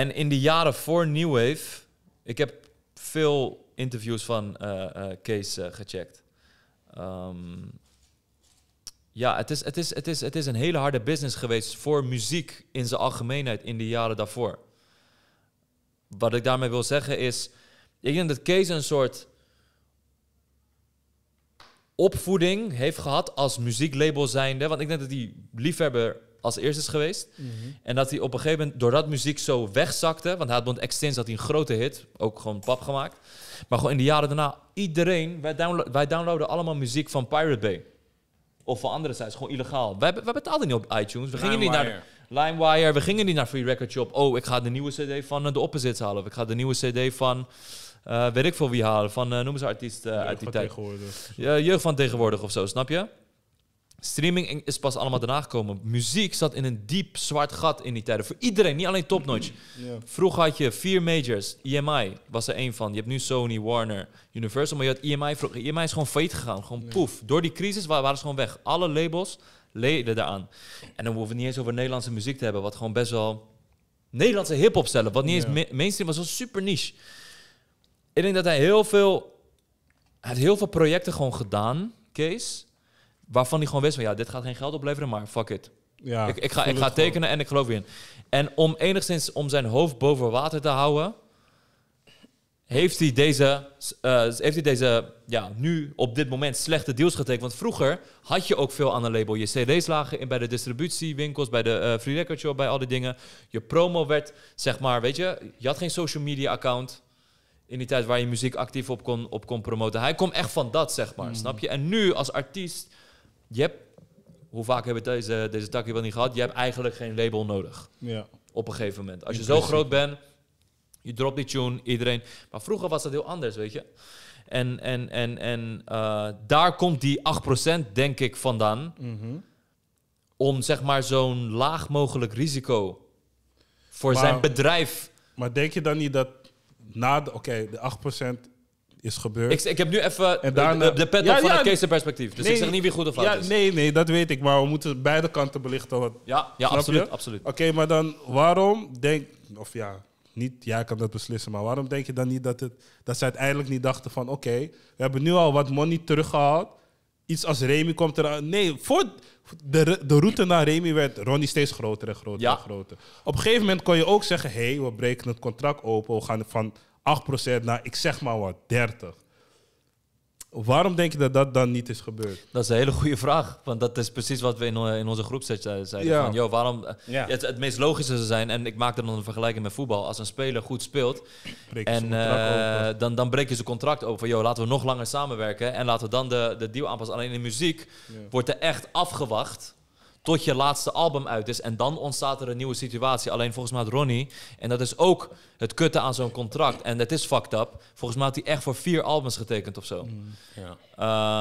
En in de jaren voor New Wave, ik heb veel interviews van eh, eh, Kees eh, gecheckt. Ehm, ja, het is, het, is, het, is, het is een hele harde business geweest voor muziek in zijn algemeenheid in de jaren daarvoor. Wat ik daarmee wil zeggen is, ik denk dat Kees een soort opvoeding heeft gehad als muzieklabel zijnde. Want ik denk dat die liefhebber als eerste is geweest. Mhm. En dat hij op een gegeven moment, doordat muziek zo wegzakte, want Haatbond Extins had hij een grote hit, ook gewoon pap gemaakt. Maar gewoon in de jaren daarna, iedereen, wij, downloaden wij downloaden allemaal muziek van Pirate Bay. Of van andere sites, gewoon illegaal. Wij, wij betaalden niet op iTunes, we gingen niet naar... LimeWire, we gingen niet naar Free Record Shop. Oh, ik ga de nieuwe CD van eh, de The Opposites halen. Of ik ga de nieuwe CD van... Uh, weet ik voor wie halen. Van uh, noem eens artiest uit die tijd. Jeugd van tegenwoordig of zo, snap je? Streaming is pas allemaal daarna gekomen. Muziek zat in een diep zwart gat in die tijden. Voor iedereen, niet alleen topnotch. Yeah. Vroeger had je vier majors. EMI was er één van. Je hebt nu Sony, Warner, Universal. Maar je had EMI vroeger. EMI is gewoon failliet gegaan. Gewoon poef. Door die crisis waren ze gewoon weg. Alle labels leden daaraan. En dan hoeven we niet eens over Nederlandse muziek te hebben. Wat gewoon best wel... Nederlandse hip-hop stellen. Wat niet eens mainstream was. was super niche. Ik denk dat hij heel veel... Hij heeft heel veel projecten gewoon gedaan, Kees waarvan hij gewoon wist van ja, dit gaat geen geld opleveren, maar fuck it. Ja, ik, ik ga, ik ga tekenen en ik geloof in. En om enigszins om zijn hoofd boven water te houden, heeft hij deze, eh, heeft hij deze ja, nu op dit moment slechte deals getekend. Want vroeger had je ook veel aan een label. Je cd's lagen in, bij de distributiewinkels, bij de uh, free record shop, bij al die dingen. Je promo werd, zeg maar, weet je, je had geen social media account in die tijd waar je muziek actief op kon, op kon promoten. Hij komt echt van dat, zeg maar, mm. snap je? En nu als artiest je hebt, hoe vaak hebben we eh, deze, deze takje wel niet gehad, je hebt eigenlijk geen label nodig. Ja. Op een gegeven moment. Als je zo groot bent, je drop die tune, iedereen. Maar vroeger was dat heel anders, weet je. En, en, en, en eh, daar komt die 8% denk ik vandaan. Mhm. Om zeg maar zo'n laag mogelijk risico voor zijn bedrijf. Maar denk je dan niet dat na de, oké, de 8% is gebeurd. Ik, ik heb nu even de, de, pet op vanuit ja, perspectief. Dus ik zeg niet wie goed of fout ja, Nee, nee, dat weet ik. Maar we moeten beide kanten belichten. ja, ja absoluut. absoluut. Oké, maar dan waarom denk... Of ja, niet jij kan dat beslissen. Maar waarom denk je dan niet dat, het, dat ze uiteindelijk niet dachten van... Oké, we hebben nu al wat money teruggehaald. Iets als Remy komt eraan. Nee, voor de, de route naar Remy werd Ronnie steeds groter en groter en groter. Op een gegeven moment kon je ook zeggen... Hé, hey, we breken het contract open. We gaan van 8% naar, nou, ik zeg maar wat, 30. Waarom denk je dat dat dan niet is gebeurd? Dat is een hele goede vraag. Want dat is precies wat we in, eh, onze groep zeiden. Van, joh, waarom, eh, het, het, meest logische zou zijn, en ik maak er dan een vergelijking met voetbal. Als een speler goed speelt, en, eh, dan, dan breek je zijn contract van, Joh, laten we nog langer samenwerken en laten we dan de, de deal aanpassen. Alleen in muziek wordt er echt afgewacht tot je laatste album uit is. En dan ontstaat er een nieuwe situatie. Alleen volgens mij had Ronnie, en dat is ook het kutten aan zo'n contract. En dat is fucked up. Volgens mij had hij echt voor vier albums getekend of zo. Mm. Ja.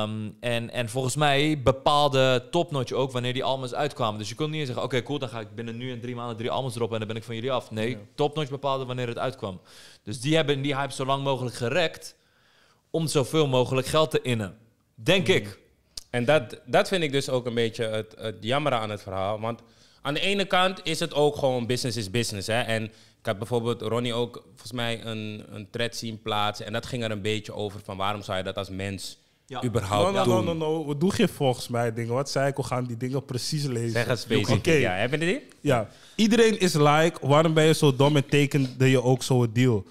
Ehm, en, en volgens mij bepaalde Topnotch ook wanneer die albums uitkwamen. Dus je kon niet zeggen, oké cool, dan ga ik binnen nu en drie maanden drie albums erop en dan ben ik van jullie af. Nee, ja. Topnotch bepaalde wanneer het uitkwam. Dus die hebben die hype zo lang mogelijk gerekt om zoveel mogelijk geld te innen. Denk mm. ik. En dat, dat vind ik dus ook een beetje het, het jammer aan het verhaal. Want aan de ene kant is het ook gewoon business is business. Hè? En ik heb bijvoorbeeld Ronnie ook volgens mij een, een thread zien plaatsen. En dat ging er een beetje over van waarom zou je dat als mens überhaupt no, no, doen? No, no, no, Wat doe je volgens mij dingen. Wat zei ik? We gaan die dingen precies lezen. Zeg het specifiek. Okay. Ja, heb je die? Ja. Iedereen is like, waarom ben je zo dom en tekende je ook zo'n deal?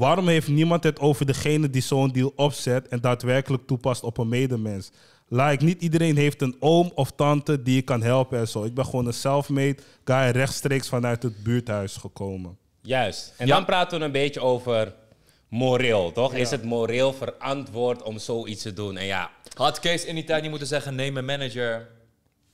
Waarom heeft niemand het over degene die zo'n deal opzet en daadwerkelijk toepast op een medemens? Like, niet iedereen heeft een oom of tante die je kan helpen en zo. Ik ben gewoon een self-made guy rechtstreeks vanuit het buurthuis gekomen. Juist. En dan praten we een beetje over moreel, toch? Is het moreel verantwoord om zoiets te doen? En ja. Had Kees in die tijd niet moeten zeggen: neem een manager,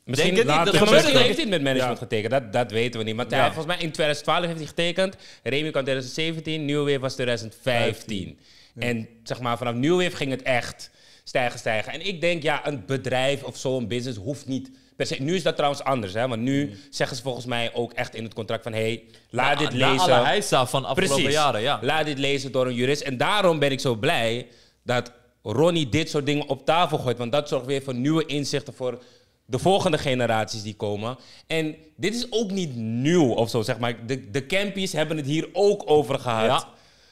Misschien denk niet. Dat heeft hij met management getekend. Dat, dat weten we niet. Maar ja. volgens mij in 2012 heeft hij getekend. Remy kwam 2017. New Wave was 2015. En zeg maar, vanaf New Wave ging het echt stijgen, stijgen. En ik denk, ja, een bedrijf of zo'n business hoeft niet... Nu is dat trouwens anders, hè? want nu mm. zeggen ze volgens mij ook echt in het contract van... hey, laat dit lezen... alle heisa van afgelopen jaren, ja. Laat dit lezen door een jurist. En daarom ben ik zo blij dat Ronnie dit soort dingen op tafel gooit. Want dat zorgt weer voor nieuwe inzichten voor de volgende generaties die komen. En dit is ook niet nieuw of zo, zeg maar. De, de campies hebben het hier ook over gehad.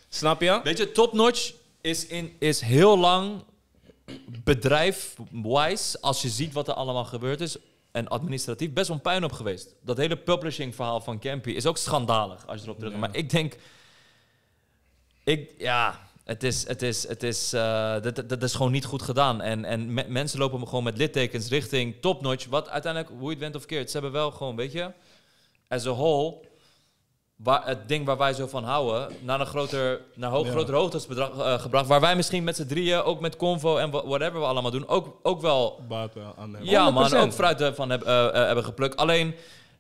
Snap je? Weet je, topnotch is, in, is heel lang bedrijf wise als je ziet wat er allemaal gebeurd is, en administratief best wel puin op geweest. Dat hele publishing verhaal van Campy is ook schandalig als je erop drukt. Maar ik denk. Ik, ja, het is, het is, het is, eh, dat, dat, is gewoon niet goed gedaan. En, en mensen lopen gewoon met littekens richting topnotch. Wat uiteindelijk, hoe je het went of keert, ze hebben wel gewoon, weet je, as a whole, waar, het ding waar wij zo van houden, naar een groter, naar hoog, ja. groter eh, gebracht. Waar wij misschien met z'n drieën, ook met Convo en whatever we allemaal doen, ook, ook wel. Baat aan hebben. Ja, man, ook fruit van eh, hebben geplukt. Alleen,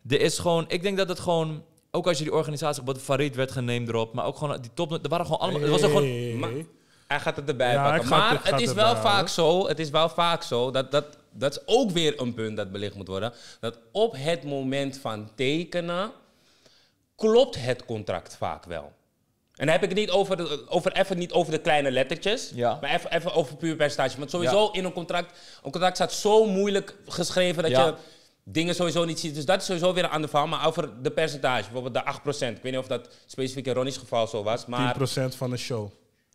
er is gewoon, ik denk dat het gewoon ook als je die organisatie, wat Farid werd geneemd erop, maar ook gewoon die top, er waren gewoon allemaal, het was er gewoon. hij gaat het erbij ja, pakken. maar het, is wel vaak zo, het is wel vaak zo dat dat dat is ook weer een punt dat belicht moet worden. Dat op het moment van tekenen klopt het contract vaak wel. En dan heb ik het niet over, de, over, even niet over de kleine lettertjes, maar even, even over puur percentage. Want sowieso in een contract, een contract staat zo moeilijk geschreven dat je dingen sowieso niet zien, Dus dat is sowieso weer een de verhaal. Maar over de percentage, bijvoorbeeld de 8%. Ik weet niet of dat specifiek in Ronnie's geval zo was. Maar 10% van de show.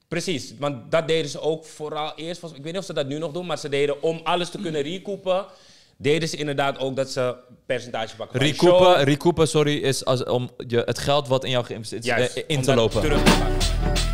Precies, want dat deden ze ook vooral eerst. Ik weet niet of ze dat nu nog doen, maar ze deden om alles te kunnen recoupen. Deden ze inderdaad ook dat ze percentage pakken. Recoupen, recoupen sorry, is als, om je, het geld wat in jou geïnvesteerd is eh, in te lopen.